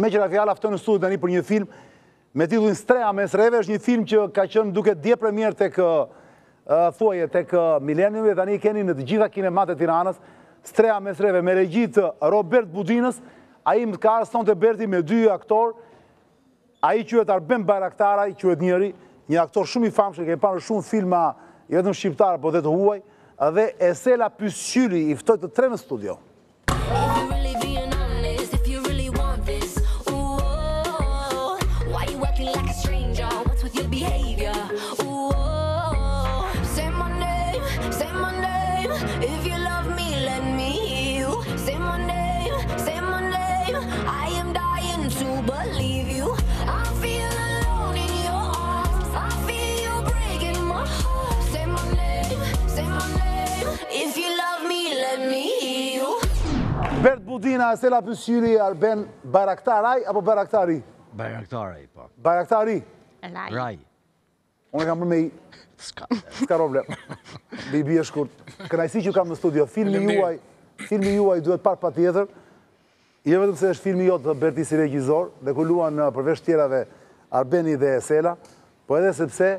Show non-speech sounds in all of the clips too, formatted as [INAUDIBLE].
me qëra fjallë aftë në studi të një për një film me titullin Streha me Sreve, është një film që ka qënë duke dje premier të kë uh, uh, thuajet, të kë uh, milenium, dhe një keni në të gjitha kinemat e tiranës, Streha me Sreve, me regjitë Robert Budinës, a i më të karë sënë të berti me dy aktor, a i qëhet Arben Bajraktaraj, qëhet njëri, një aktor shumë i famë, që kemi parë shumë filma, jetëm shqiptarë, po dhe të huaj, dhe Esela Pysyli, i ftojtë të tre në studio. Bert Budina, Asela Pysyri, Arben Baraktaraj, apo Baraktari? Baraktaraj, po. Baraktari? Raj. Raj. Unë kam përmej... Ska. Ska problem. [LAUGHS] Bibi bje shkurt. Kënajsi që kam në studio, filmi juaj, filmi juaj duhet parë pa tjetër. Jo vetëm se është filmi jotë dhe Berti si regjizor, dhe ku luan në uh, përvesh tjerave Arbeni dhe Esela, po edhe sepse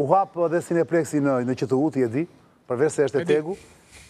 u hapë uh, dhe sineplexi uh, në, në qëtë uti e di, përvesh se është e tegu.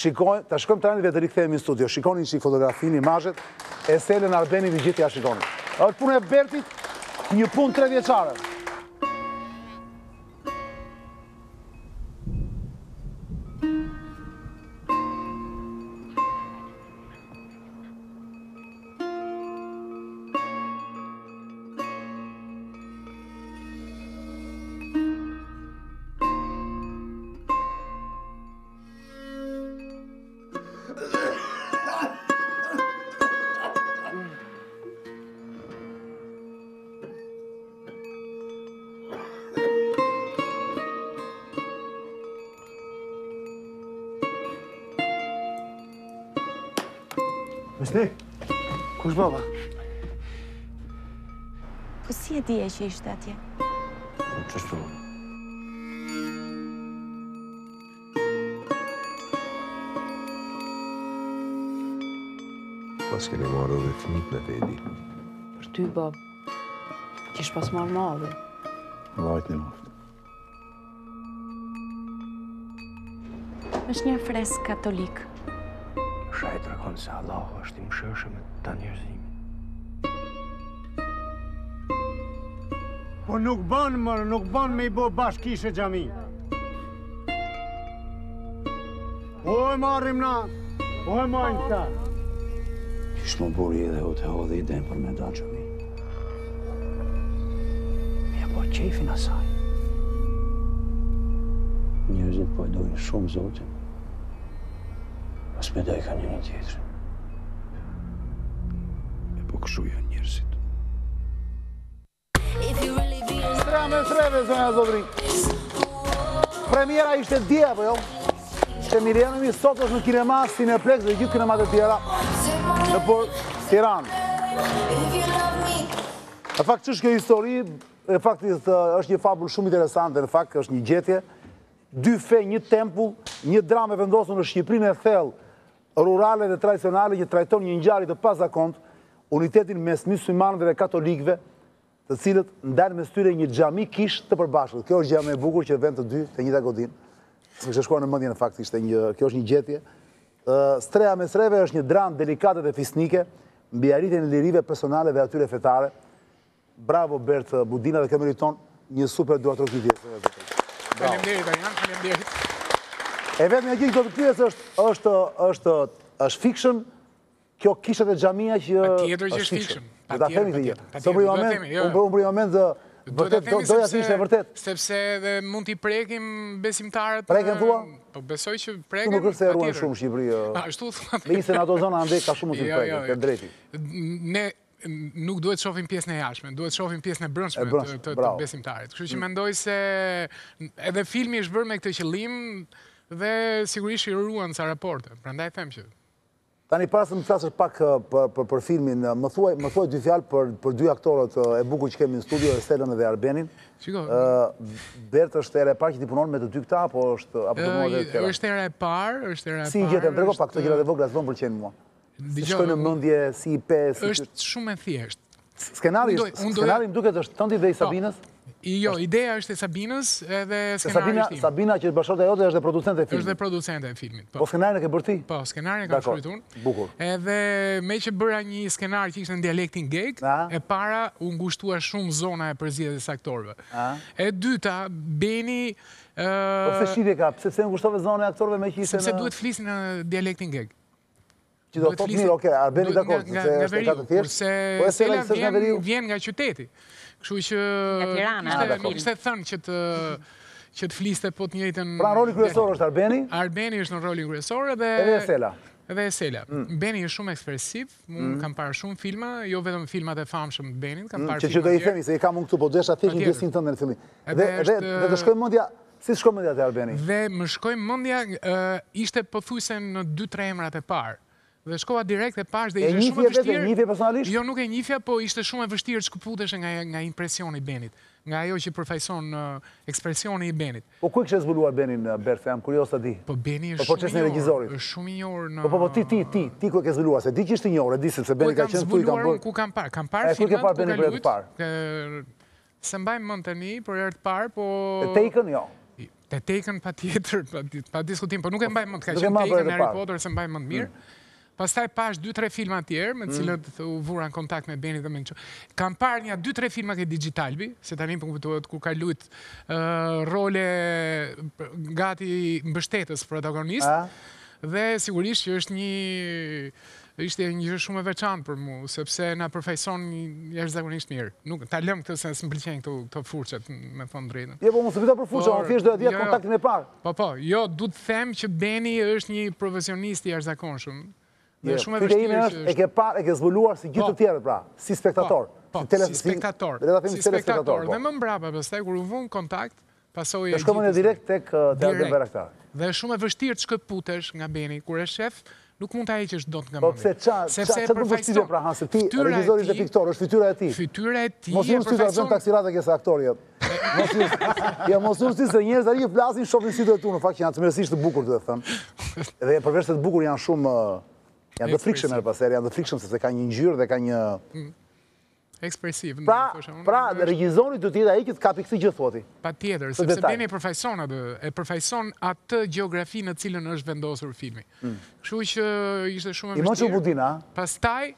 Shikojnë, të shkojnë tani dhe të rikëthejmë në studio. Shikojnë një qikë fotografi, një mazhet, e selën ardeni dhe gjithë ja shikojnë. Êtë punë e Bertit, një punë të revjeqarën. dije e që ishte atje? Në që shtu. Pas kene marrë dhe të mitë në Për ty, bab, po. kesh pas marrë ma dhe. Vajtë në është një fresk katolik. Shajtë rakonë se Allah është i shërshëm me të njërzimë. nuk bën mërë, nuk bën me i bo bashkishe gjami. Po e marrim na, po e majnë ta. Kishë më buri edhe o të hodhi i denë për me da gjami. Mi e bërë qefin asaj. Njëzit po e dojnë shumë zotin. Pas me ka një një tjetërë. E po këshu janë. me treve, zonja Zodrin. Premiera ishte dje, po jo? Ishte Mirjana mi sot është në kinema Cineplex dhe gjithë kinema të tjera. Në por, Tiran. E fakt, që është kjo histori, e fakt, është një fabul shumë interesante, e fakt, është një gjetje. Dy fe, një tempull, një drame vendosën në Shqiprin e thellë, rurale dhe tradicionale, një trajton një njari të pasakont, unitetin mes mësë dhe mësë të cilët ndarë me styre një gjami kishë të përbashkët. Kjo është gjami e bukur që vend të dy të njëta godin, së kështë shkuar në mëndje në kjo është një gjetje. Streja me sreve është një dramë delikate dhe fisnike, mbi e në lirive personale dhe atyre fetare. Bravo, Bert Budina dhe këmëri tonë, një super duatro kytje. E vetë me gjithë do të kytje është është fiction, kjo kishët e gjamia që është fiction. Do ta themi ti. Do bëjmë moment, jo. unë bëjmë një moment dhe vërtet doja të ishte vërtet. Sepse edhe mund t'i prekim besimtarët. Preken thua? Eh, po besoj që prekën. Nuk është se ruan shumë Shqipëri. Eh. [LAUGHS] Ashtu thonë. Me isen ato zona ande ka shumë të prekë, të drejtë. Ne nuk duhet të shohim pjesën e jashtme, duhet të shohim pjesën e brendshme të, besimtarit. Kështu që mm. mendoj se edhe filmi është bërë me këtë qëllim dhe sigurisht i ruan sa raporte. Prandaj them që Tani, para se më flasësht pak uh, për filmin, uh, më thuaj, më thuaj dy fjalë për dy aktorët uh, e buku që kemi në studio, Estelën dhe Arbenin. Bertë është ere parë që ti punon me të dy këta, apo është apëtëmua dhe të tjera? është ere parë, është ere parë. Si i gjetëm, dreko pak të gjera dhe vogra, zonë përqenë mua. Si shkoj në mëndje, si i pesë, si... është shumë e thjeshtë. Skenari më duket është tëndi dhe i po. Sabinës? Jo, ideja është e Sabinës edhe skenarën e shtimë. Sabina, që është bashkote e jote, është dhe producente e filmit. është dhe producente e filmit, po. Po, skenarën e ke bërti? Po, skenarën e kam shkrytun. Bukur. Edhe me që bëra një skenarë që ishtë në dialektin gejk, e para unë gushtua shumë zona e përzidhe dhe saktorve. E dyta, Beni... Po, se shqive ka, pëse se në zona e aktorve me që ishtë në... Se duhet flisë në dialektin gejk. Që do të të mirë, oke, a Beni dhe akord, se është e ka të Nga vjen nga qyteti. Kështu që... i Tirana. thënë që të që të fliste po të njëjtën... Pra në rolin kryesor është Arbeni? Arbeni është në rolin kryesor edhe... Edhe Esela. Edhe Esela. Mm. Beni është shumë ekspresiv, unë mm. kam parë shumë filma, jo vetëm filmat e famshëm të Benin, kam mm, parë filmat... Që që të i themi, se i kam unë këtu, po të desha një gjithë sinë tënde në fillim. Dhe të shkoj mundja, Si shkoj mundja të Arbeni? Dhe më shkoj mëndja, ishte pëthuse në dy tre emrat e parë dhe shkova direkt dhe pash dhe ishte shumë e vështirë. E njifja personalisht? Jo, nuk e njifja, po ishte shumë e vështirë që këputeshe nga, nga impresioni Benit, nga ajo që përfajson në uh, ekspresioni i Benit. Po ku e kështë zbuluar Benin në uh, Berfe, jam kurios të di? Po Beni po është po, shumë i njërë, është shumë i njërë në... Po, po, po, ti, ti, ti, ti ku e kështë zbuluar, se di që është i njërë, e di se Beni po ka qenë të i kam bërë... Po kam zbuluar, ku kam parë, kam parë filmat, ku ka lutë, se mbajmë mund të një, për e parë, po... E teken, jo. Te teken pa tjetër, pa, pa diskutim, po nuk e mbajmë mund të ka qenë teken, e Potter, se mbajmë mund mirë. Mm. Pastaj pash 2-3 filma tjerë, me mm. cilët u vura në kontakt me Beni dhe me në Kam parë një 2-3 filma ke Digitalbi, se tani për po këpëtuat ku ka lujtë role gati mbështetës protagonistë, dhe sigurisht që është një ishte një gjë shumë e veçantë për mu, sepse na përfaqëson jashtë zakonisht mirë. Nuk ta lëm këtë se s'mpëlqen këto këto furçet, me thon drejtën. Jo, po mos vetë për furçë, më thjesht doja të jo. kontaktin e parë. Po po, jo, duhet të them që Beni është një profesionist i jashtëzakonshëm, Në shumë e vështirë që është. E ke parë, e ke zbuluar si gjithë po. të tjerët, pra, si spektator. Po, si po, spektator. Dhe da thimë si spektator. Dhe më më braba, përste, kur u vënë kontakt, pasoj e gjithë. Dhe shkëmën e direkt uh, të e të e të e të e të e të e të e të e të e të Nuk mund të aje që është do të nga më Po përse, që të përfështirë pra, e pra hasë, ti, regjizorit dhe piktorë, është fytyra e ti. Fytyra e ti, e profesor... Mosë nështë të gjënë taksirat e kësë aktorë, jë. Jo. Mosë nështë, jo, jë mosë nështë dhe një shofin sytë e tu, në fakt që janë të mërësisht të bukur, të dhe thëmë. Dhe përveshtet bukur janë shumë... Uh, Janë dhe frikshëm e në pasere, janë dhe frikshëm se se ka një njërë dhe ka një... Hmm. Ekspresiv. Pra, pra regjizori të tjeta e këtë ka pikësi gjithë Pa tjetër, sepse përse e përfajson atë, e atë geografi në cilën është vendosur filmi. Hmm. Shui që uh, ishte shumë e mështirë. I më që u budina. Pas taj,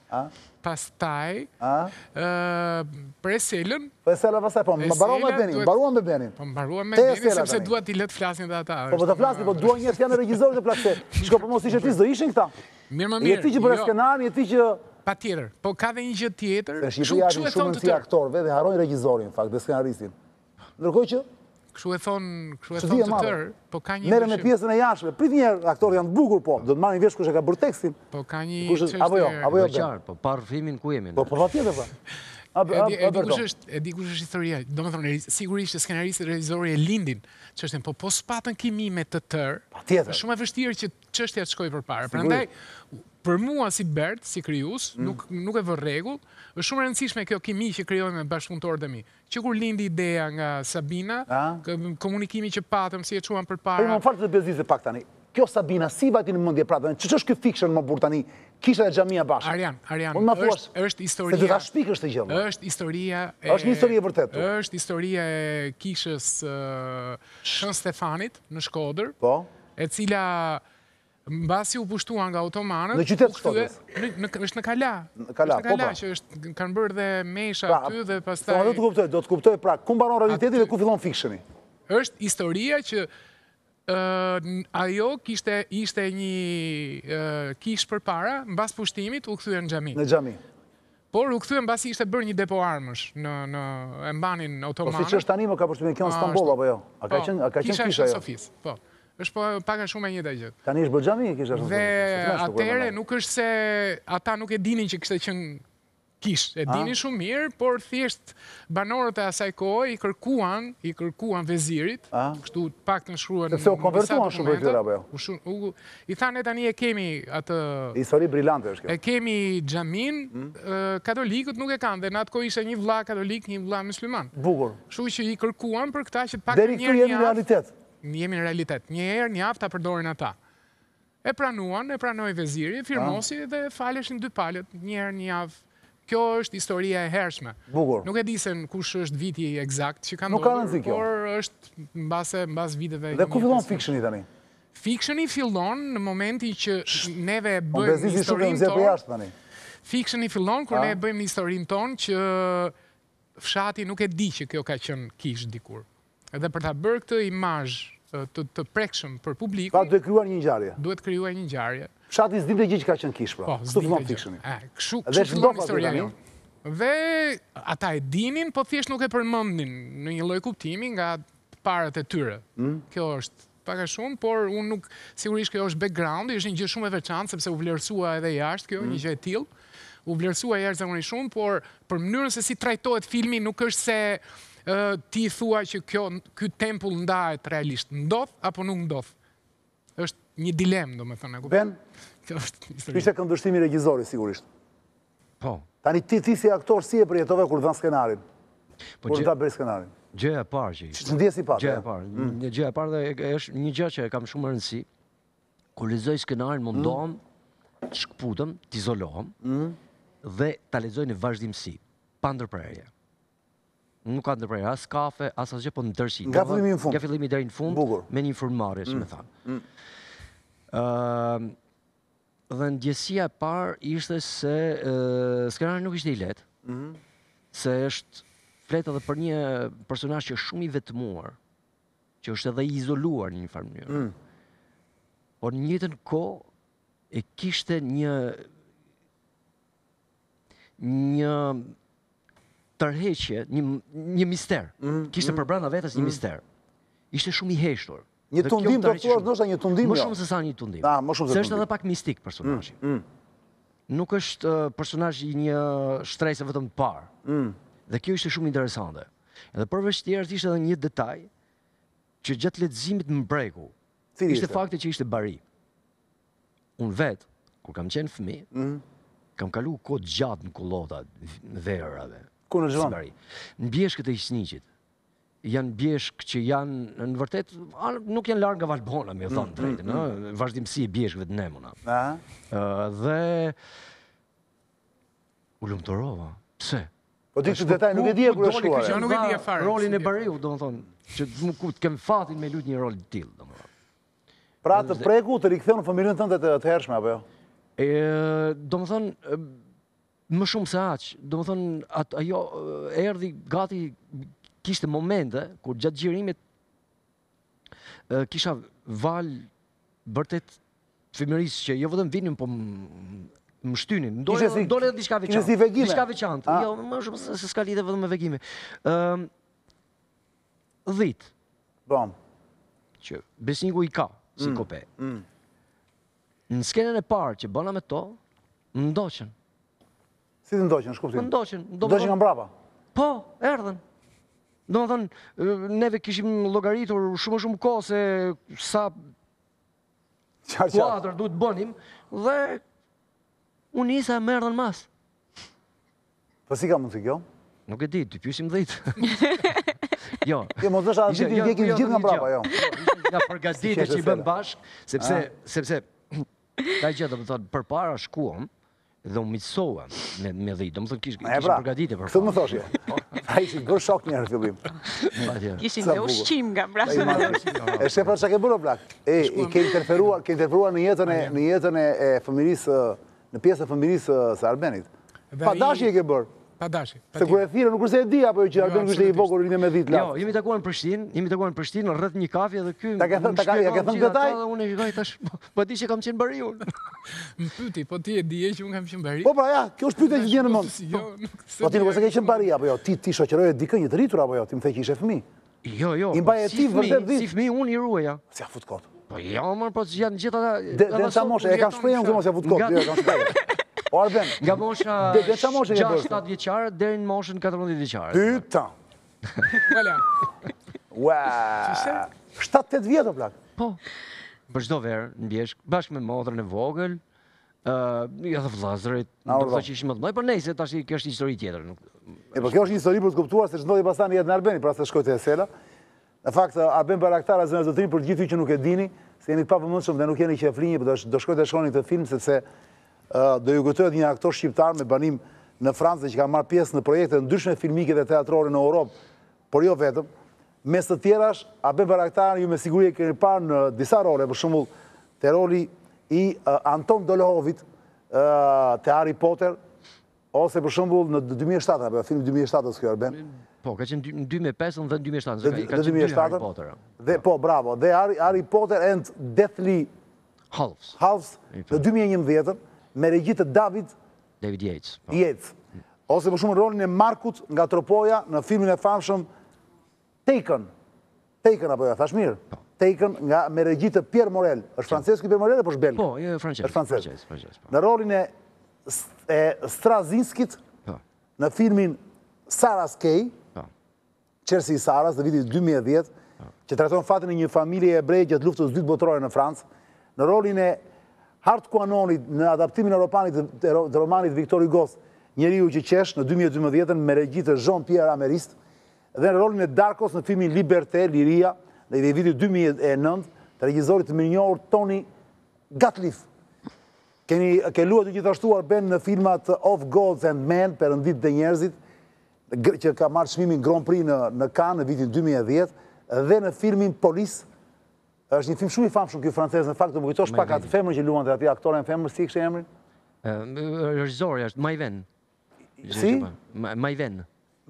pas taj, për e Për pas taj, po më baruam me benin, më baruam me benin. Po më baruam me benin, sepse dua t'i letë flasin dhe ata. Po për po, të flasin, po dua njërë fjanë e regjizorit e plakse. Shko po mos ishe ti, zdo ishin këta. Mirë më mirë, jo. E ti që... Jo. Pa tjetër, po ka dhe një gjithë tjetër, shumë që e thonë të tërë. Shqipëri shumë nësi aktorve dhe harojnë regjizorin, fakt, dhe skenaristin. që Kështu e thonë të të tërë, po ka një... Mere me pjesën e jashme, prit njerë, aktorë janë të bukur, po, do të marrë një vesh kush e ka bërë tekstin. Po ka një qështë... Apo jo, apo jo, bërë. Jo. Po parë filmin ku jemi. Po, po pa tjetë, po. [LAUGHS] E di kush është historia, do me thonë, sigurisht e skenaristë e realizori e lindin, që po po spatën kimi me të tërë, shumë e vështirë që qështja të shkoj për parë. ndaj, për mua si Bert, si Krius, mm. nuk, nuk e vë rregull, është shumë rëndësishme kjo kimi që krijojmë me bashkëpunëtorë dhe mi. Që kur lindi ideja nga Sabina, komunikimi që patëm, si e quam për para... më fal të bezisë pak tani, kjo Sabina, si vajti në mendje pra tani, që që është fiction më burë tani, kisha dhe gjamia bashkë? Arjan, Arjan, është, është historia... Se ta shpik është të është historia... E, është një historia vërtetë. është historia e kishës Shën Stefanit në Shkodër, po? e cila... Në basi u pushtua nga otomanët... Në qytetë Në është në kala. Në kala, po pra. Është në po, po. që kanë bërë dhe mesha pra, aty dhe pastaj... Po, do të kuptoj, do të kuptoj, pra, ku mbaron realiteti dhe ku fillon fikshëni? është historia që ajo kishte një kishë për para, në basë pushtimit u këthuje në gjami. Në gjami. Por u këthuje në basi ishte bërë një depo armësh në mbanin otomanët. Po si që është tani më ka pushtimit, kjo në Stambol, apo jo? A ka qenë kisha e Sofis, po është po, paka shumë e një dhe gjithë. Tani është bëgjami e kështë? Dhe atere nuk është se ata nuk e dinin që kështë qënë kishë. E dinin shumë mirë, por thjeshtë banorët e asaj kohë i kërkuan, i kërkuan vezirit, kështu pak të nëshruan në nësatë momentët. Se o konvertuan shumë e këtëra, bëjo? I thanë e tani e kemi atë... I sori brilante është kjo. E kemi gjamin, hmm? katolikët nuk e kanë, dhe në atë kohë ishe një vla katolik, një vla musliman. Bukur. Shumë që i kërkuan për këta që pak njërë një aftë... Deri realitetë në jemi në realitet. Një erë, një aftë, a përdorin ata. E pranuan, e pranoj veziri, pra. firmosi dhe faleshin në dy palet, një erë, një aftë. Kjo është historia e hershme. Nuk e disen kush është viti i exakt që ka ndonë, por është në base viteve... Dhe ku fillon fiction i tani? Fiction i fillon në momenti që neve e bëjmë një historin ton... Fiction i fillon kër ne e bëjmë historin tonë që fshati nuk e di që kjo ka qënë kishë dikur. Edhe për ta bërë këtë imajë të prekshëm për publiku... Pa duhet kryuar një njarje? Duhet kryuar një njarje. Fshati zdim dhe gjithë që ka qënë kishë, pra? Po, zdim dhe gjithë. Dhe ata e dinin, po thjesht nuk e përmëndin në një loj kuptimi nga parët e tyre. Mm. Kjo është paka shumë, por unë nuk, sigurisht kjo është background, është një gjithë shumë e veçantë, sepse u vlerësua edhe jashtë kjo, një mm. gjithë tilë, u vlerësua jashtë zemëri shumë, por për mënyrën se si trajtojt filmi nuk është se ti thua që kjo tempull ndajt realisht, ndodh apo nuk ndodh? është një dilemë, do me thënë. Ben, ishte këndërshtimi regjizori, sigurisht. Po. Tani ti ti si aktor si e përjetove kur dhënë skenarin. Po kur dhënë bërë skenarin. Gjeja e parë që ishte. Që të ndjes i parë. Gjeja e parë. Mm. Gjeja e parë dhe është një gjeja që e kam shumë rëndësi. Kur lezoj skenarin, më mm. ndohëm, shkëputëm, t'izolohëm, mm. dhe t'alezoj në vazhdimësi, pandër nuk ka ndërprerje as kafe, as asgjë, po ndërsi. Nga fillimi në fund. Nga fillimi deri në fund me një informarje, si më mm, thënë. Mm. Ëm dhe ndjesia e parë ishte se uh, nuk ishte i lehtë. Mm Se është fletë edhe për një personazh që është shumë i vetmuar, që është edhe i izoluar në një farë mënyrë. Mm. Por në njëjtën kohë e kishte një një tërheqje, një, një mister. Mm-hmm. Kishte mm-hmm. për brenda vetes një mm-hmm. mister. Ishte shumë i heshtur. Një tundim do të thotë, ndoshta një tundim. Më jo? shumë se sa një tundim. Ah, më shumë se. është edhe pak mistik personazhi. Mm, mm. Nuk është uh, personazh i një shtresë vetëm të parë. Mm. Dhe kjo ishte shumë interesante. Edhe përveç të ishte edhe një detaj që gjatë leximit më breku. Ishte fakti që ishte bari. Un vet kur kam qenë fëmijë, kam kaluar kohë gjatë në kullota verave. Ku në zhvon? Në bjesh këtë isniqit, janë bjeshk që janë, në vërtet, nuk janë larë nga Valbona, me thonë mm, drejtë, mm, në mm. vazhdimësi e bjeshkve të nemona. Dhe, u lumë të rova, pëse? Po ti që detaj nuk e dhja kërë shkuar. Nuk e dhja farë. Rolin e bariu, do më thonë, që më kutë kemë fatin me lutë një rol të tilë, do më thonë. Pra të preku të rikëthe në familinë të të hershme, apo jo? Do më thonë, më shumë se aq, do më thënë, ajo erdi gati kishte momente, kur gjatë gjirimit kisha valë bërtet femërisë që jo vëdhëm vinim, po më shtynin. Ndole dhe diska veçantë. Në i vegime? veçantë. Ah. Jo, më shumë se s'ka lidhe vëdhëm me vegime. Ehm, Dhitë. Bom. Që besingu i ka, si mm, kope. Mm. Në skenën e parë që bëna me to, më ndoqenë. Si të ndoqen, shkuptim? Në ndoqen. Po ndoqen nga mbrapa? Po, erdhen. Do më thënë, neve kishim logaritur shumë shumë kohë se sa kuadrë duhet bënim, dhe unë isa më erdhen mas. Po si ka mund të kjo? Nuk e di, të pjusim dhejtë. [LAUGHS] Jo. Jo, më thësha, në gjithë i jo, vjekim jo, gjithë nga mbrapa, jo. [LAUGHS] jo nga përgatitë që i bëm bashkë, sepse, ah. sepse, ta [CLEARS THROAT] i gjithë dhe më thënë, për para dhe u miqësoha me me dhe, domethën kish kish pra, përgatitje për këtë. Këtë më thoshje. [LAUGHS] Ai ishin bër shok një herë fillim. [LAUGHS] Kishin me ushqim nga brasa. [LAUGHS] E shef sa pra ke bërë plak. E i ke interferuar, ke interferuar në jetën e në jetën e familjes në pjesën e familjes së Arbenit. Pa dashje ke bërë. Se ku e thirë, nuk kurse e di, apo e që jo, Arben kështë e i vokur rinë me dhitë jo, latë. Jo, jemi takuar në Prishtinë, jemi takuar në Prishtin, në një kafje dhe kjo... Ta ke thënë, ta ke thënë këtaj? Unë e tash, po ti po që kam qenë bëri unë. [LAUGHS] Më pyti, po ti e dije që unë kam qenë bëri? Po pra, ja, kjo është pyte që gjenë mund. [LAUGHS] Jo, po ti nuk kurse ke qenë bëri, apo jo, ti shoqeroj e dikë një të rritur, apo jo, ti më thej që ishe fëmi. Jo, jo, i po, po e mos fut [LAUGHS] O Arben, nga mosha 6-7 vjeqare deri në moshën 14 vjeqare. Pyta! Vala! 7-8 vjetë o plakë? Po, për shdo verë në bjeshk, bashkë me modrën e vogël, ja dhe vlazërit, do të që më të mëdoj, për nejse, ta shi kjo është histori tjetër. E për po, kjo është histori për të kuptuar se që ndodhi pasan jetë në Arbeni, pra se shkojtë e Sela. Në fakt, Arben Baraktar, a zënë zëtërin për gjithi që nuk e dini, se jeni pa për dhe nuk jeni që e flinje, për po do shkojtë e shkoni të film, sepse do ju gëtojt një aktor shqiptar me banim në Francë që ka marrë pjesë në projekte në dyshme filmike dhe teatrore në Europë, por jo vetëm, mes të tjerash, abe baraktarën ju me sigurje kërë parë në disa role, për shumull, të roli i Anton Dolohovit, të Harry Potter, ose për shumbull në 2007, apë film 2007 së kjo arben. Po, ka qenë 2005 dhe 2007, ka qenë 2 Harry 2007, Dhe, po, bravo, dhe Harry Potter and Deathly Halves, në 2011, me regjitë David po. Yates. Ose për shumë rolin e Markut nga tropoja në filmin e famshëm Taken. Taken, apo ja, jo, thash mirë. Po. Taken nga me regjitë Pierre Morel. është franceski Pierre Morel e për shbelkë? Po, e jo, jo, franceski. është franceski. Po. Në rolin e Strazinskit në filmin Saras Kej, Qersi Saras, dhe vitit 2010, që të raton fatin e një familje e brejë gjëtë luftës dytë botërore në Francë, në rolin e Hartë kuanonit në adaptimin e romanit Viktori Goth, njeri u që qesh në 2012 me regjitë Jean-Pierre Amerist, dhe në rolin e Darkos në filmin Liberté, Liria, dhe i viti 2009, të regjizorit të minjohër Tony Gatliff. Keni ke luat një gjithashtuar ben në filmat Of Gods and Men, për ndit dhe njerëzit, që ka marrë shmimin Grand Prix në Cannes në vitin 2010, dhe në filmin Police, është një film shumë i famshëm kjo francez në fakt do kujtosh pak atë femër që luante aty aktoren femër si kishte emrin? Regjizori është Maiven. Si? Maiven.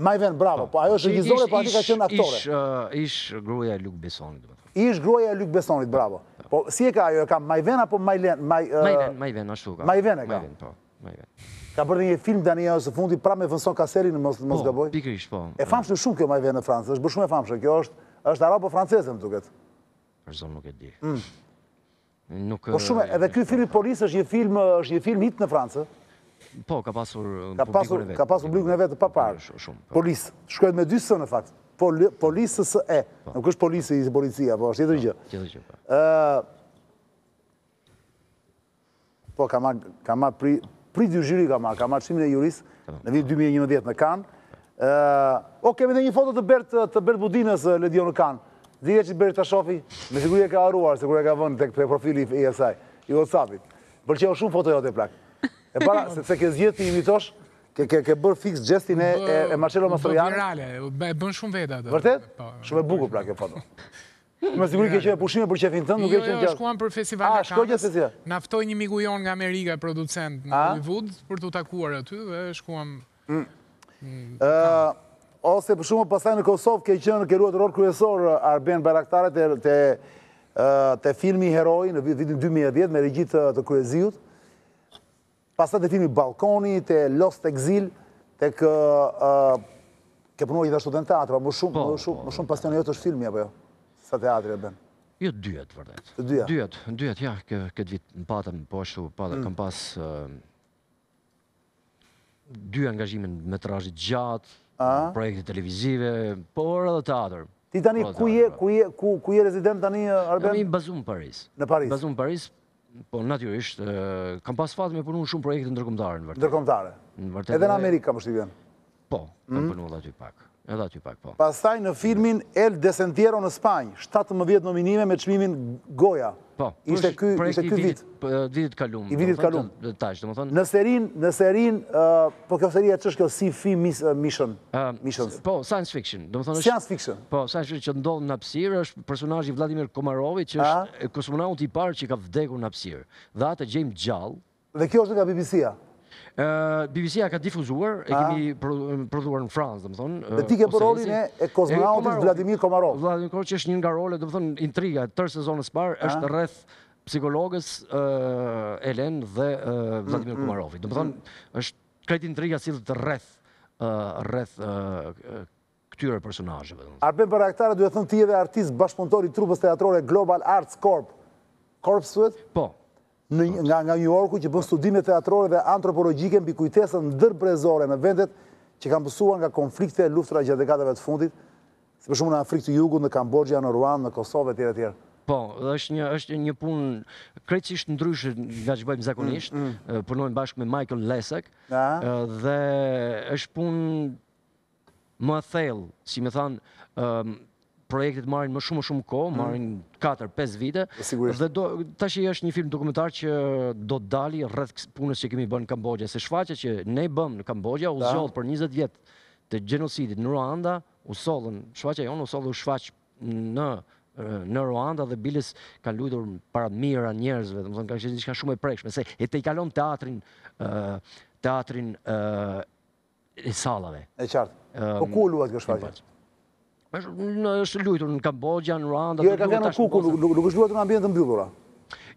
Maiven, bravo. Po. po ajo është regjizore, po aty ka qenë aktore. Ish ish gruaja e Luc Bessonit, domethënë. Ish gruaja e Luc Bessonit, bravo. Po. po si e ka ajo? E ka Maiven apo Maiven? Maiven, Maiven ashtu ka. Maiven e ka. Maiven, po. Maiven. Ka bërë një film tani ajo së fundi pra me Vincent Cassel në mos mos po, gaboj. Po, pikërisht, po. E famshë shumë kjo Maiven në Francë, është bërë shumë e famshë. Kjo është është arabo franceze më duket. Për zonë nuk e di. Mm. Nuk... Po shumë, edhe kjo film polis është një film, është një film hit në Francë? Po, ka pasur uh, publikun e vetë. Ka pasur publikun e vetë, pa parë. Shumë. Po. Polis, shkojt me dy së në fakt. Polisës e, po. nuk është polisë i policia, po është jetër po, gjë. Jetër gjë, po. Po, ka marë, ka pri dy zhiri ka marë, ka marë qimin e juris, në vitë 2011 në Kanë. O, kemi dhe një foto të Bert Budinës, Ledion në Kanë. Dhije që të bërë të shofi, me e ka arruar, e ka vënd të këtë profili i ESI, i Whatsappit. Për që e o shumë foto e plak. E para, [LAUGHS] se ke zjetë të imitosh, ke bërë fix gestin e Marcello Mastrojani. Virale, e bënë shumë veda. Vërtet? Po. Shumë e bukur plak e foto. [LAUGHS] Me siguri ke që e pushime për finë tënë, nuk e që në Jo, jo, shkuam për festival ah, e kamës, naftoj një migujon nga Amerika, producent në ah? Hollywood, për të takuar aty, dhe shkuam... Mm ose për shumë pasaj në Kosovë ke qënë, ke ruat rol kryesor eh, Arben Baraktare të eh, filmi Heroi në vitin 2010 me regjit të kryeziut, pasaj të filmi Balkoni, të Lost Exil, të kë eh, ke përnuar gjithashtu dhe në teatrë, më shumë, po, më shumë, po, më shumë po. pasionë jo të është filmi, apo jo, sa teatrë e bënë? Jo, dyjet, vërdet. Dyjet? Dyjet, ja, këtë vitë në patëm, po ashtu, patëm, mm. kam pas dy angazhimin me trajit gjatë, projekte televizive, por edhe teatrë. Ti tani, ku je rezident tani, Arben? Në mi bazu në Paris. Në Paris? Bazu në Paris, po natyrisht, kam pas fatë me punu në shumë projekte në vërtet. Në vërtet. Edhe në Amerika, më shtivjen? Po, kam mm. punu dhe aty pak. Edhe aty pak, po. Pastaj në filmin El Desentiero në Spanjë, 17 nominime me qmimin Goja. Po, ishte ky, ishte ky vit. I po, vitit kalum. I vitit kalum. Tash, Në serin, në serin, po kjo seria ç'është kjo si film mishën? mission? mission. Po, science fiction, Science fiction. Po, science fiction që ndodh në hapësirë, është personazhi Vladimir Komarovi që është kosmonaut i parë që ka vdekur në hapësirë. Dhe atë gjejmë gjallë. Dhe kjo është nga BBC-a. BBC-a ka difuzuar, e kemi produar në Fransë, dhe më thonë. Dhe ti ke për rolin e Kosmonautis Vladimir Komarov. Vladimir Komarov që është një nga role, dhe më thonë, intriga, tërë sezonës parë, është rreth psikologës Elen dhe Vladimir Komarovit. Dhe më thonë, është kretin intriga si dhe të rreth, rreth këtyre personajëve. Arben për reaktare, duhet thënë ti e dhe artistë bashkëpontori trupës teatrore Global Arts Corp. Corp, suet? Po, nga New Yorku që bën studime teatrore dhe antropologike mbi kujtesën ndërbrezore në vendet që kanë pësuar nga konflikte e luftra gjatë dekadave të fundit, si për shumë në Afrikë të Jugu, në Kambodžja, në Ruan, në Kosovë, tjere tjere. Po, është një punë krecisht ndryshë nga që bëjmë zakonisht, mm, mm. përnojmë bashkë me Michael Lesek, dhe është punë më thellë, si me thanë, projektit marrin më shumë më shumë kohë, mhm. marrin 4-5 vite. Sigurisht. Dhe do ta i është një film dokumentar që do të dalë rreth punës që kemi bën në Kambodja, se shfaqja që ne bëm në Kambodja, u zgjod për 20 vjet të gjenocidit në Ruanda, u sollën, shfaqja jonë u sollu u shfaq në në Ruanda dhe Bilis ka luajtur para të mira njerëzve, domethënë ka qenë diçka shumë e prekshme, se e te kalon teatrin ë teatrin ë e sallave. E qartë. Ehm, po ku luat kjo shfaqje? Në është lujtur në Kambodja, në Randa... Jo e ka të në kuku, nuk është lujtur në ambjente të bjullura?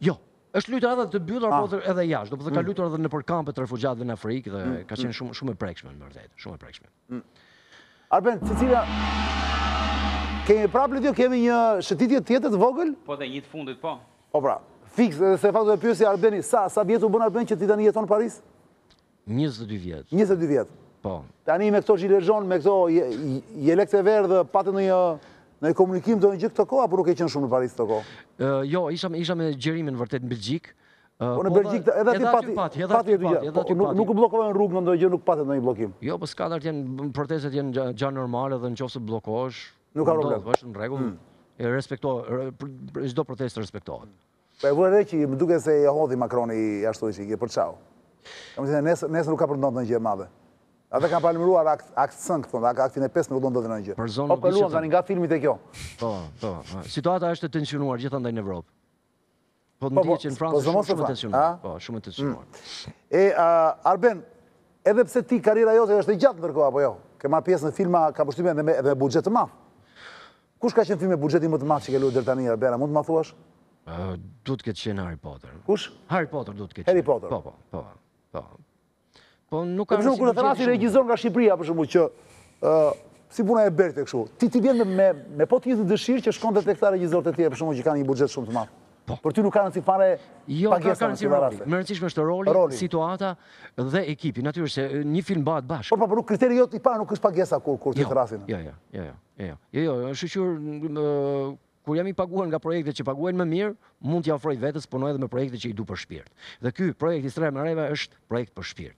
Jo, është lujtur edhe të bjullur, ah. po edhe jashtë. Do përdo ka mm. lujtur edhe në përkampe të refugjatëve në Afrikë dhe mm, ka qenë mm. shumë e prekshme, në mërdejt, shumë e prekshme. Arben, Cecilia, Kemi prapë Lidio, kemi një shëtitje tjetër të vogël? Po dhe një të fundit, po. Po pra, fix, dhe se faktu dhe pjusi, Arbeni, sa vjetë u bënë Arben që ti të një jeton në Paris? 22 vjetë. 22 vjetë. Po. Tani me këto që me këto i elekte verë dhe patë në një komunikim të një gjikë të ko, apo nuk e qenë shumë në Paris të ko? Jo, isha me gjerimin vërtet në Belgjik. Po në po, Belgjik, edhe aty pati, edhe aty po, pati, Nuk u blokohen në rrugë, në ndoj gjë nuk patë në një blokim. Jo, për skadar tjenë, protestet jenë gja normalë dhe në qosë të blokosh. Nuk ka rrugë. Në është në regu, do protestet respektohet. Po e vërë dhe që më duke se e hodhi Macroni, ashtu dhe që i gje për qau. Nesë nuk ka përndon të gjë madhe. Ata kanë palmëruar akt sënk, aktin e 5 në do të në një. O përluam, një nga filmit e kjo. Po, po, po, situata është të tensionuar gjithë ndaj në Evropë. Po, po, po, zë mos të tensionuar. Po, shumë të mm. tensionuar. E, Arben, edhe pse ti karira jote është e gjatë ndërkoha, po jo? Ke marë pjesë në filma, ka përshtyme edhe me budget të mafë. Kush ka qenë filme budgeti më të mafë që ke luë dërta një, Arben, mund të ma thuash? Du të këtë Harry Potter. Kush? Harry Potter të Harry Potter. Po, po, po. po. Po nuk kam shumë kur të rasti regjizor nga Shqipëria për shembull që ë si puna e Berti kështu. Ti ti vjen me me po të jithë dëshirë që shkon vetë tek ta regjizor të tjerë për shembull që kanë një buxhet shumë të madh. Po. Por ti nuk kanë si fare jo, pa gjestë në çfarë rasti. Më rëndësishme është roli, situata dhe ekipi. Natyrisht se një film bëhet bashkë. Po po, por nuk kriteri jot i parë nuk është pa kur kur të rasti. Jo, jo, jo, jo, jo. Jo, jo, është shqiptar kur jam i paguar nga projekte që paguajnë më mirë, mund t'i ofroj vetes punoj edhe me projekte që i du për shpirt. Dhe ky projekt i Stremareva është projekt për shpirt.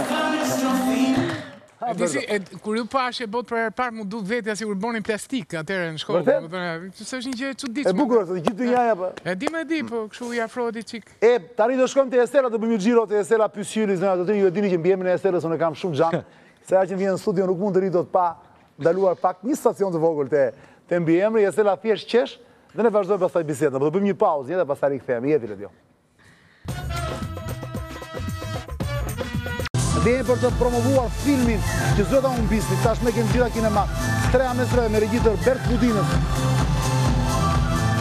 Adisi, kur ju pa ashe bot për herë parë, mu du vetja si urbonin kur bonin plastik, atërë në shkollë. Vërte? Se është një gjithë që ditë. E bukurë, të gjithë dënjaja për... E di me di, po këshu i afrohet di qikë. E, tani do shkojmë të Estela, do bëmi gjiro të Estela pysyri, zënë, do të një dini që më bjemi në Estela, së në kam shumë gjanë, [LAUGHS] se a që në vjenë në studio nuk mund të të pa daluar pak një stacion të vogël të mbi emri, Estela thjesht qesh, dhe ne vazhdojmë po bëjmë një pauzë, jeti e për të promovuar filmin që zëta unë bisnit, ta shme kemë gjitha kinema, tre amesrëve me regjitër Bert Budinës,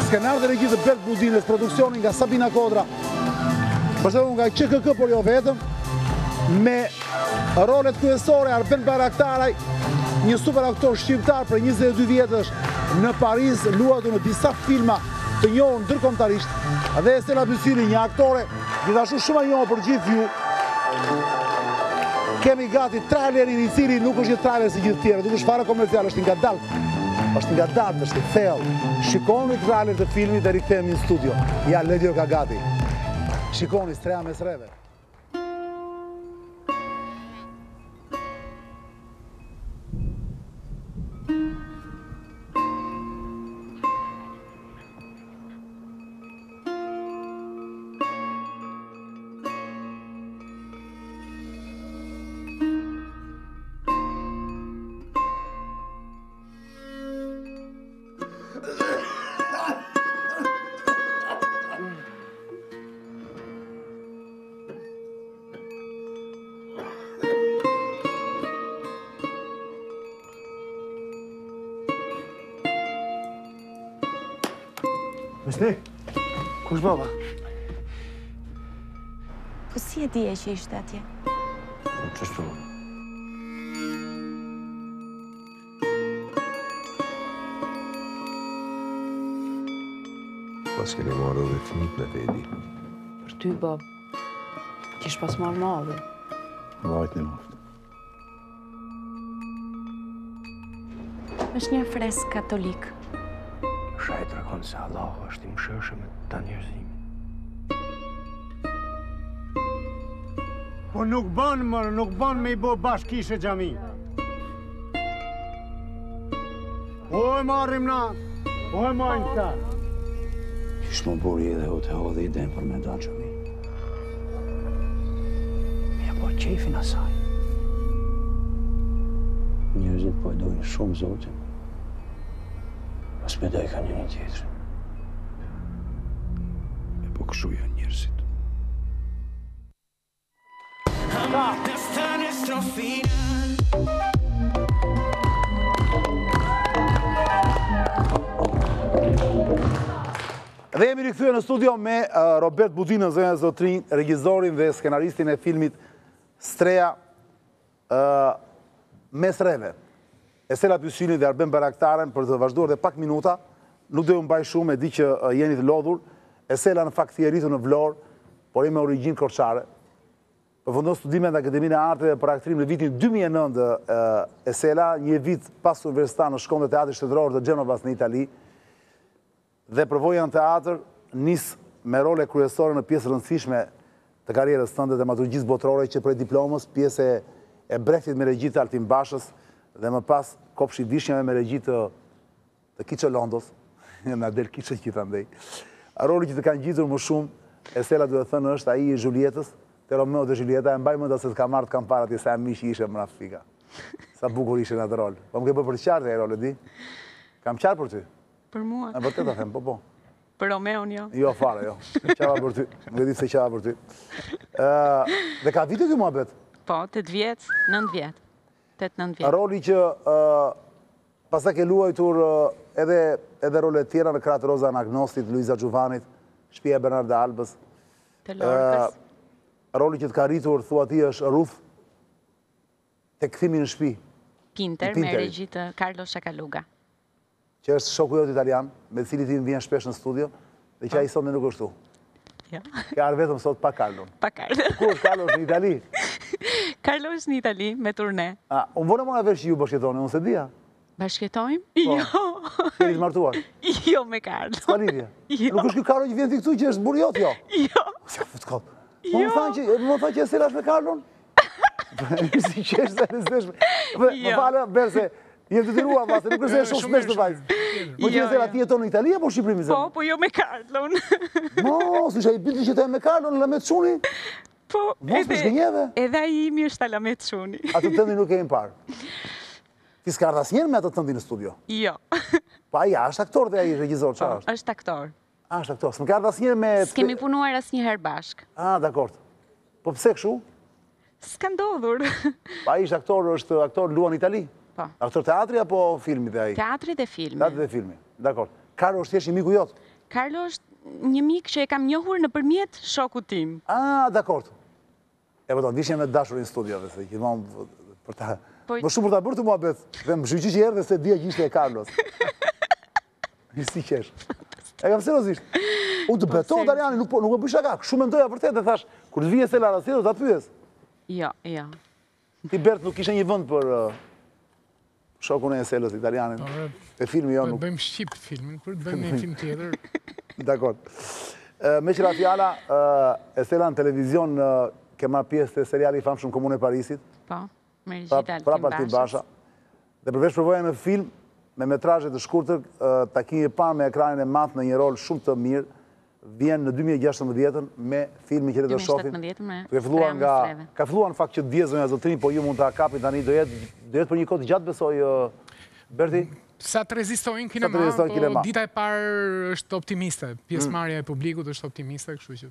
skenar dhe regjitër Bert Budinës, produksionin nga Sabina Kodra, përse unë nga QKK, por jo vetëm, me rolet kujesore Arben Baraktaraj, një super aktor shqiptar për 22 vjetës në Paris, luatu në disa filma të njohën ndërkomtarisht, dhe Estela Bysiri, një aktore, gjithashtu shumë a njohë për gjithë ju, Thank you kemi gati trailerin i cili nuk është një trailer si gjithë tjere, nuk është fare komercial, është nga dalë, është nga dalë, është thellë. Shikoni trailer të filmit dhe rikëtemi në studio. Ja, ledjo ka gati. Shikoni, streja me sreve. është baba? Po si e dije që ishte atje? Që është Po s'ke dhe marrë dhe të mitë në të edhi. Për ty, bab, kësh pas marrë në adhe. Më në maftë. është një fresk katolikë kupton se Allah është i mëshërshëm me të njerëzimin. Po nuk banë mërë, nuk banë me i bo bashkishe gjami. Po e marrim na, po e majnë ta. Kishë më buri edhe u të hodhi i denë për me da gjami. Me e bo po qefin asaj. Njëzit po e dojnë shumë zotin. Pas me dojka një një tjetër shujo njërësit. Dhe jemi rikëthuje në studio me uh, Robert Budinën, zënë zotrin, regjizorin dhe skenaristin e filmit Streja uh, Mesreve. Esela Pysynin dhe Arben Baraktaren për të vazhduar dhe pak minuta, nuk dhe ju mbaj shumë e di që uh, jenit lodhur, e sela në fakt të në vlorë, por po e me origin korqare. Përfundon studime në Akademinë e Arte dhe për aktrim në vitin 2009 e sela, një vit pas universita në shkonde të atër shtetëror të Gjenovas në Itali, dhe përvojën në atër nisë me role kryesore në pjesë rëndësishme të karierës tënde dhe maturgjisë botërore që për e diplomës, pjesë e brektit me regjitë të altim bashës dhe më pas kopshi vishnjave me regjitë të kiqë e Londos, në adel kiqë që kitë andej roli që të kanë gjithur më shumë, Estela të dhe thënë është aji i Julietës, të Romeo dhe Julieta, e mbaj mënda se të ka martë kam parë ati sa mi që ishe më fika. Sa bukur ishe nga të rol. Po më ke për për qartë e rol di? Kam qartë për ty? Për mua. E për të të them, po po. Për Romeo një. Jo. jo, fare, jo. Qava për ty. Më gëdi se qava për ty. Dhe ka vitë të mua betë? Po, të të vjetë, nëndë vjetë. Të të Roli që Pasta ke luajtur eh, edhe edhe rolet tjera në kratë Roza Anagnostit, Luisa Gjuvanit, Shpia Bernarda Albës. Të lorkës. Eh, roli që të ka rritur, thua ti është Ruf, të këthimi në shpi. Pinter, me regjitë eh, Carlo Shakaluga. Që është shoku jotë italian, me cili ti në vjen shpesh në studio, dhe që a i ah. sot nuk është tu. Ja. Jo. Ka vetëm sot pa Carlo. Pa Carlo. Ku është Carlo është në Itali? [LAUGHS] Carlo është në Itali, me turne. A, ah, unë vërë më nga verë që ju bëshjetoni, unë se dhja. Bashketojmë? Po. Jo. Kërë të martuar? [LAUGHS] Jo, me kërë. Ska lidhje? Jo. Nuk është kjo Karlo që vjenë të këtu që është burjot, jo? Jo. Se këtë kodë. Po jo. Më më thanë që, më më thanë që me Karlon? [LAUGHS] Si që është dhe nëzëshme. Jo. Më falë, berë se... Jem të tirua, rrua, ma, se nuk është e shumë shumë të shumë Po që jo, jesera, ti e jo. tonë në Italia, po shqiprimi i zemë? Po, po jo me Karlon. [LAUGHS] Mo, së isha i bilgjë që të e me Karlon, në lametë shuni? Po, edhe, Ti s'ka ardhë njerë me atë të tëndi në studio? Jo. [LAUGHS] Po aja, është aktor dhe aji regjizor që është? është aktor. A, ah, është aktor. ka ardhë njerë me... S'kemi punuar asnjëherë bashkë. A, ah, dakord. Po pëse këshu? S'ka ndodhur. Po aji është aktor, është aktor Luan Itali? Po. Aktor teatri apo filmi dhe aji? Teatri dhe filmi. Teatri dhe filmi, dakord. Karlo është jeshtë një miku jotë? Karlo është një mik që e kam njohur në përmjet shoku tim. A, ah, dakord. E përdo, në vishë jam e gjithmonë, për ta... Po më shumë për të bërë të mua bethë, dhe më shumë që që dhe se dhja gjishtë e Carlos. Një [LAUGHS] si që E kam serozisht. Unë të po, beto, Darjani, po, nuk e bëjshë shaka. shumë mendoja për te, dhe thash, kur të vijë e se lara si, dhe të pyës. Ja, jo, ja. Jo. nuk ishe një vënd për uh, shokun e e italianin, E filmi jo nuk... Bëjmë shqipt filmin, kur të bëjmë një film tjetër. [LAUGHS] Dakor. Me qëra fjala, e selan televizion ke marë pjesë të seriali i famshën Komune Parisit. Pa pra partit basha. Dhe përvesh përvoja me film, me metrajet të shkurtër, takimi e parë me ekranin e matë në një rol shumë të mirë, vjen në 2016 me filmi Kjeri të Shofin. 2017, me Frem Sreve. Ka në fakt që djezën e zotrin, po ju mund të akapit, dani do jetë për një kod gjatë besoj, Berti? Sa të rezistojnë kinema, po dita e parë është optimiste. marja e publikut është optimiste, kështu që...